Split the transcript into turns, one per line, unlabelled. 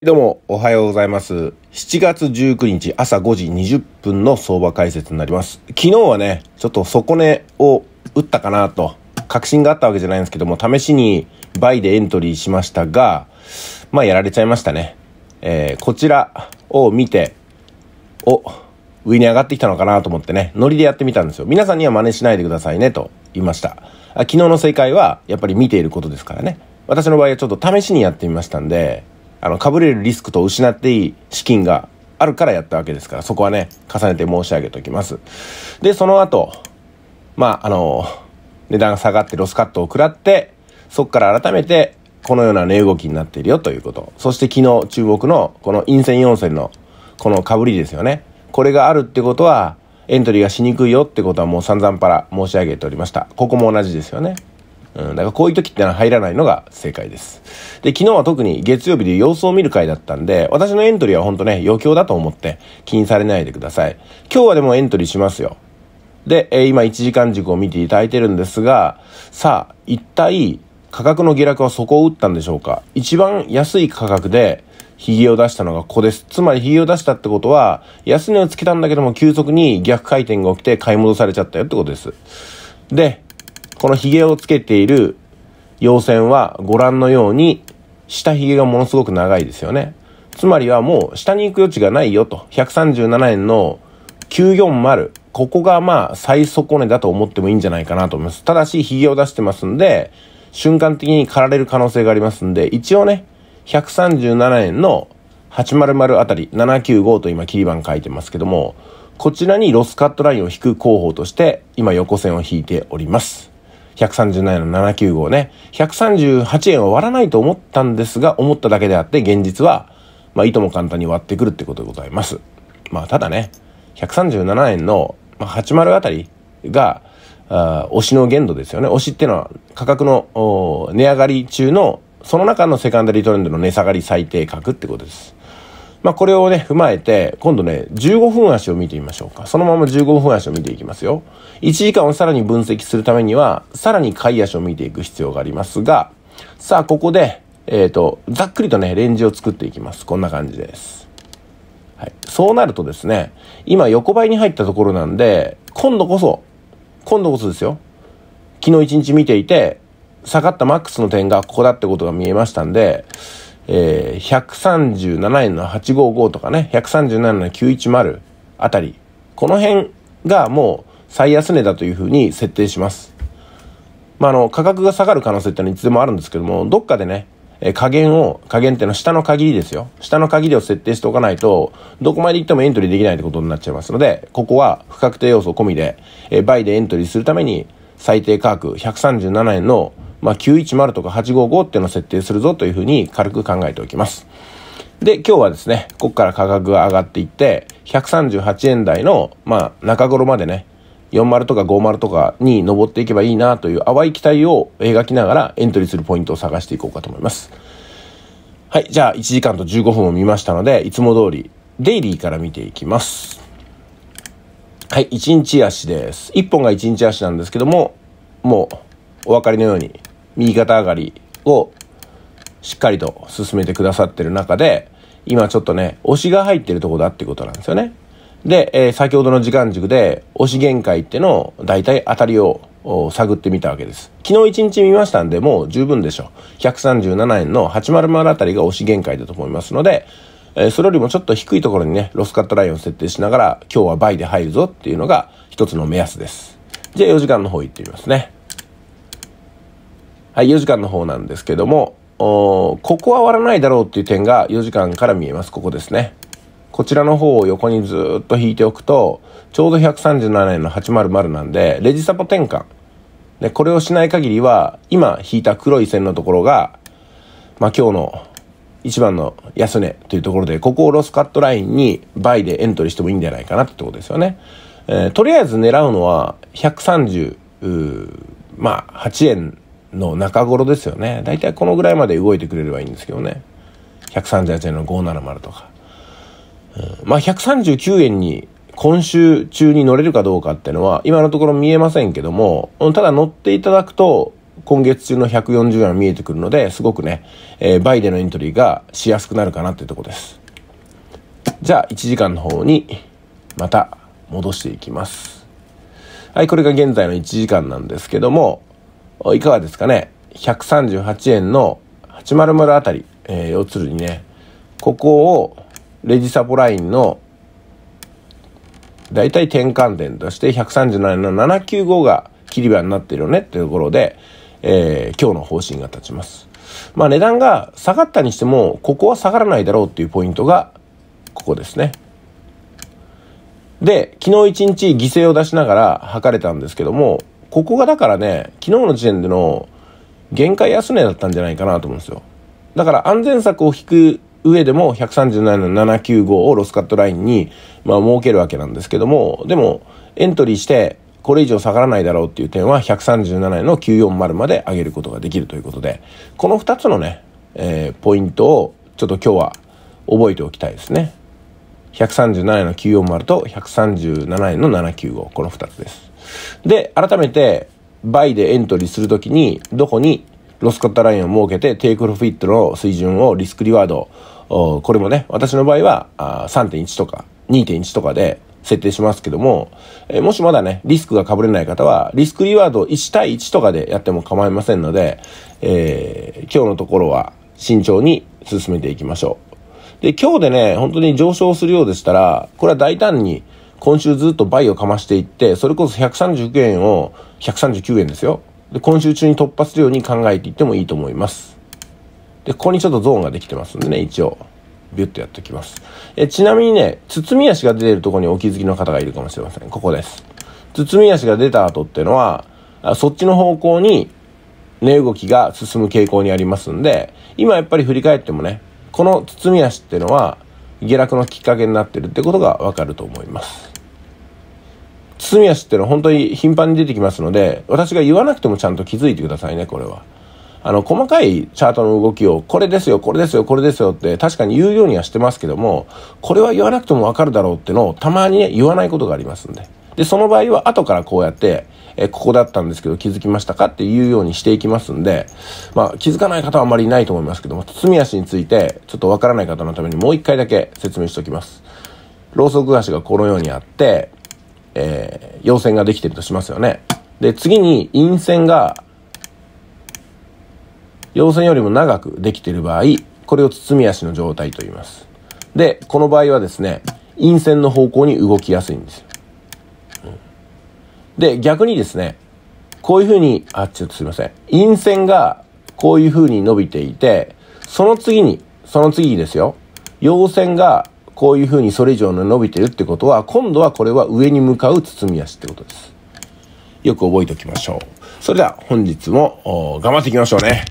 どうも、おはようございます。7月19日朝5時20分の相場解説になります。昨日はね、ちょっと底値を打ったかなと、確信があったわけじゃないんですけども、試しに倍でエントリーしましたが、まあやられちゃいましたね。えー、こちらを見て、お、上に上がってきたのかなと思ってね、ノリでやってみたんですよ。皆さんには真似しないでくださいねと言いました。あ昨日の正解は、やっぱり見ていることですからね。私の場合はちょっと試しにやってみましたんで、あの、被れるリスクと失っていい資金があるからやったわけですから、そこはね、重ねて申し上げておきます。で、その後、まあ、あの、値段が下がってロスカットを食らって、そこから改めて、このような値動きになっているよということ。そして昨日注目のこの陰線4線のこの被りですよね。これがあるってことは、エントリーがしにくいよってことはもう散々パラ申し上げておりました。ここも同じですよね。うん、だからこういう時ってのは入らないのが正解です。で、昨日は特に月曜日で様子を見る回だったんで、私のエントリーはほんとね、余興だと思って気にされないでください。今日はでもエントリーしますよ。で、えー、今1時間軸を見ていただいてるんですが、さあ、一体価格の下落はそこを打ったんでしょうか一番安い価格で髭を出したのがここです。つまりゲを出したってことは、安値をつけたんだけども急速に逆回転が起きて買い戻されちゃったよってことです。で、このゲをつけている陽線はご覧のように下髭がものすごく長いですよね。つまりはもう下に行く余地がないよと。137円の940。ここがまあ最底値だと思ってもいいんじゃないかなと思います。ただし髭を出してますんで、瞬間的に刈られる可能性がありますんで、一応ね、137円の800あたり、795と今切り板書いてますけども、こちらにロスカットラインを引く候補として、今横線を引いております。137円の795ね、138円は割らないと思ったんですが、思っただけであって、現実は、まあ、いとも簡単に割ってくるってことでございます。まあ、ただね、137円の、まあ、80あたりが、推しの限度ですよね。推しっていうのは価格の値上がり中の、その中のセカンダリートレンドの値下がり最低額ってことです。まあ、これをね、踏まえて、今度ね、15分足を見てみましょうか。そのまま15分足を見ていきますよ。1時間をさらに分析するためには、さらに回足を見ていく必要がありますが、さあ、ここで、えっ、ー、と、ざっくりとね、レンジを作っていきます。こんな感じです。はい。そうなるとですね、今横ばいに入ったところなんで、今度こそ、今度こそですよ。昨日一日見ていて、下がったマックスの点がここだってことが見えましたんで、えー、137円の855とかね、137の910あたり、この辺がもう最安値だというふうに設定します。まあ、あの、価格が下がる可能性ってのはいつでもあるんですけども、どっかでね、え加減を、加減ってのは下の限りですよ。下の限りを設定しておかないと、どこまで行ってもエントリーできないってことになっちゃいますので、ここは不確定要素込みで、えー、倍でエントリーするために、最低価格137円のまあ、910とか855っていうのを設定するぞというふうに軽く考えておきます。で、今日はですね、ここから価格が上がっていって、138円台の、まあ、中頃までね、40とか50とかに登っていけばいいなという淡い期待を描きながらエントリーするポイントを探していこうかと思います。はい、じゃあ1時間と15分を見ましたので、いつも通りデイリーから見ていきます。はい、1日足です。1本が1日足なんですけども、もうお分かりのように右肩上がりをしっかりと進めてくださってる中で、今ちょっとね、押しが入ってるとこだってことなんですよね。で、えー、先ほどの時間軸で、押し限界ってのを大体当たりを探ってみたわけです。昨日1日見ましたんで、もう十分でしょ。137円の800あたりが押し限界だと思いますので、えー、それよりもちょっと低いところにね、ロスカットラインを設定しながら、今日は倍で入るぞっていうのが一つの目安です。じゃあ4時間の方行ってみますね。はい、4時間の方なんですけども、ここは割らないだろうっていう点が4時間から見えます。ここですね。こちらの方を横にずっと引いておくと、ちょうど137円の800なんで、レジサポ転換。で、これをしない限りは、今引いた黒い線のところが、まあ、今日の一番の安値というところで、ここをロスカットラインに倍でエントリーしてもいいんじゃないかなってとこですよね。えー、とりあえず狙うのは130、まあ、8円の中頃ですよね。だいたいこのぐらいまで動いてくれればいいんですけどね。138円の570とか。うん、まあ、139円に今週中に乗れるかどうかってのは、今のところ見えませんけども、ただ乗っていただくと、今月中の140円は見えてくるので、すごくね、えー、バイでのエントリーがしやすくなるかなっていうとこです。じゃあ、1時間の方に、また戻していきます。はい、これが現在の1時間なんですけども、いかがですかね。138円の800あたり、えー、要するにね、ここをレジサポラインの大体転換点として137の795が切り場になってるよねっていうところで、えー、今日の方針が立ちます。まあ値段が下がったにしても、ここは下がらないだろうっていうポイントが、ここですね。で、昨日一日犠牲を出しながら測れたんですけども、ここがだからね、昨日の時点での限界安値だったんじゃないかなと思うんですよ。だから安全策を引く上でも137の795をロスカットラインに、まあ、設けるわけなんですけども、でもエントリーしてこれ以上下がらないだろうっていう点は137円の940まで上げることができるということで、この2つのね、えー、ポイントをちょっと今日は覚えておきたいですね。137円の940と137円の795、この2つです。で、改めて、バイでエントリーするときに、どこにロスカットラインを設けて、テイクロフィットの水準をリスクリワード、これもね、私の場合は3.1とか2.1とかで設定しますけども、えもしまだね、リスクが被れない方は、リスクリワード1対1とかでやっても構いませんので、えー、今日のところは慎重に進めていきましょう。で、今日でね、本当に上昇するようでしたら、これは大胆に今週ずっと倍をかましていって、それこそ139円を、139円ですよ。で、今週中に突破するように考えていってもいいと思います。で、ここにちょっとゾーンができてますんでね、一応。ビュッとやっておきます。え、ちなみにね、包み足が出てるとこにお気づきの方がいるかもしれません。ここです。包み足が出た後っていうのは、そっちの方向に値動きが進む傾向にありますんで、今やっぱり振り返ってもね、この包み足っていうのは、下落のきっかけになってるってことがわかると思います。包み足っていうのは本当に頻繁に出てきますので、私が言わなくてもちゃんと気づいてくださいね、これは。あの、細かいチャートの動きを、これですよ、これですよ、これですよって確かに言うようにはしてますけども、これは言わなくてもわかるだろうってのをたまにね、言わないことがありますんで。で、その場合は後からこうやって、え、ここだったんですけど気づきましたかっていうようにしていきますんで、まあ気づかない方はあまりいないと思いますけども、包み足についてちょっとわからない方のためにもう一回だけ説明しておきます。ローソク足がこのようにあって、えー、陽線ができてるとしますよね。で、次に陰線が、陽線よりも長くできてる場合、これを包み足の状態と言います。で、この場合はですね、陰線の方向に動きやすいんです。で、逆にですね、こういうふうに、あ、ちょっとすいません。陰線がこういうふうに伸びていて、その次に、その次ですよ。陽線がこういうふうにそれ以上の伸びてるってことは、今度はこれは上に向かう包み足ってことです。よく覚えておきましょう。それでは本日も頑張っていきましょうね。